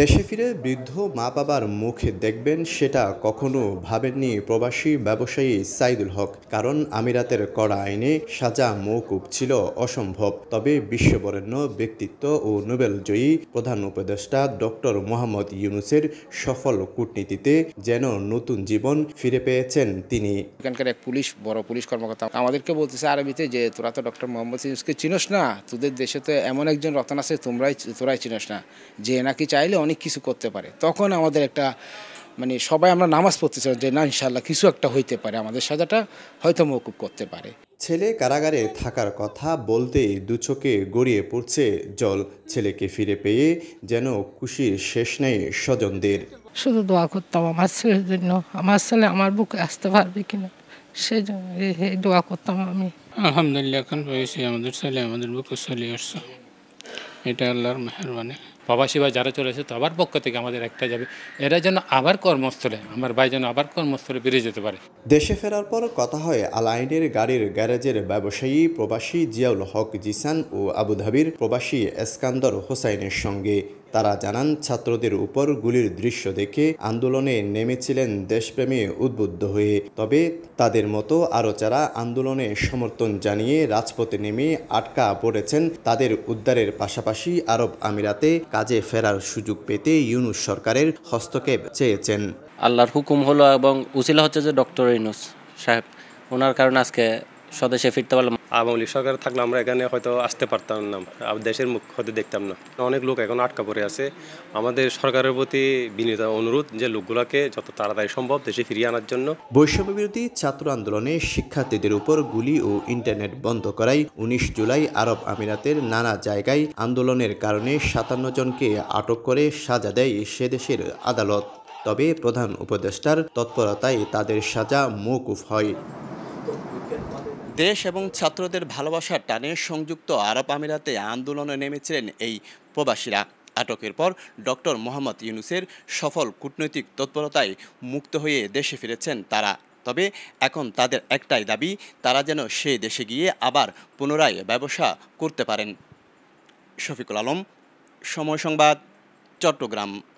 দেশে ফিরে বৃদ্ধ মা বাবার মুখে দেখবেন সেটা কখনো ভাবেননি প্রবাসী ব্যবসায়ী সাইদুল হক কারণ আমিরাতের কড়া আইনে সাজা মৌকুব ছিল অসম্ভব তবে বিশ্ববরেণ্য ব্যক্তিত্ব ও নোবেল জয়ী প্রধান উপদেষ্টা ডক্টর মোহাম্মদ ইউনুসের সফল কূটনীতিতে যেন নতুন জীবন ফিরে পেয়েছেন তিনি এখানকার এক পুলিশ বড় পুলিশ কর্মকর্তা আমাদেরকে বলতেছে আরবিতে যে তোরা তো ডক্টর মোহাম্মদ ইউনুসকে চিনস না তোদের দেশে তো এমন একজন রতন আছে তোমরাই তোরাই চিনাস না যে নাকি চাইলে অনেক কিছু করতে পারে তখন আমাদের একটা মানে সবাই আমরা নামাজ পড়তেছিলাম যে না ইনশাল্লাহ কিছু একটা হইতে পারে আমাদের সাজাটা হয়তো মৌকুব করতে পারে ছেলে কারাগারে থাকার কথা বলতেই দুচোকে গড়িয়ে পড়ছে জল ছেলেকে ফিরে পেয়ে যেন খুশির শেষ নেই স্বজনদের শুধু দোয়া করতাম আমার ছেলের জন্য আমার ছেলে আমার বুকে আসতে পারবে কিনা সেই জন্য দোয়া করতাম আমি আলহামদুলিল্লাহ এখন পেয়েছি আমাদের ছেলে আমাদের বুকে চলে আসছে এটা আল্লাহর মেহরবানি প্রবাসী বা যারা চলে এসে আবার পক্ষ থেকে আমাদের একটা যাবে এরা যেন আবার কর্মস্থলে আমার ভাই যেন আবার কর্মস্থলে বেরিয়ে যেতে পারে দেশে ফেরার পর কথা হয় আলাইনের গাড়ির গ্যারেজের ব্যবসায়ী প্রবাসী জিয়াউল হক জিসান ও আবুধাবির প্রবাসী এসকান্দর হোসাইনের সঙ্গে তারা জানান ছাত্রদের উপর গুলির দৃশ্য দেখে আন্দোলনে নেমেছিলেন দেশপ্রেমে উদ্বুদ্ধ হয়ে তবে তাদের মতো আরও যারা আন্দোলনে সমর্থন জানিয়ে রাজপথে নেমে আটকা পড়েছেন তাদের উদ্ধারের পাশাপাশি আরব আমিরাতে কাজে ফেরার সুযোগ পেতে ইউনুস সরকারের হস্তক্ষেপ চেয়েছেন আল্লাহর হুকুম হলো এবং উচিলা হচ্ছে যে ডক্টর ইনুস সাহেব ওনার কারণে আজকে স্বদেশে ফিরতে পারলাম আওয়ামী লীগ সরকার থাকলে আমরা এখানে হয়তো আসতে পারতাম না দেশের মুখ হতে দেখতাম না অনেক লোক এখন আটকা পড়ে আছে আমাদের সরকারের প্রতি বিনীত অনুরোধ যে লোকগুলোকে যত তাড়াতাড়ি সম্ভব দেশে ফিরিয়ে আনার জন্য বৈষম্য বিরোধী ছাত্র আন্দোলনে শিক্ষার্থীদের উপর গুলি ও ইন্টারনেট বন্ধ করাই উনিশ জুলাই আরব আমিরাতের নানা জায়গায় আন্দোলনের কারণে সাতান্ন জনকে আটক করে সাজা দেয় সে দেশের আদালত তবে প্রধান উপদেষ্টার তৎপরতায় তাদের সাজা মৌকুফ হয় দেশ এবং ছাত্রদের ভালোবাসার টানে সংযুক্ত আরব আমিরাতে আন্দোলনে নেমেছিলেন এই প্রবাসীরা আটকের পর ডক্টর মোহাম্মদ ইউনুসের সফল কূটনৈতিক তৎপরতায় মুক্ত হয়ে দেশে ফিরেছেন তারা তবে এখন তাদের একটাই দাবি তারা যেন সে দেশে গিয়ে আবার পুনরায় ব্যবসা করতে পারেন শফিকুল আলম সময় সংবাদ চট্টগ্রাম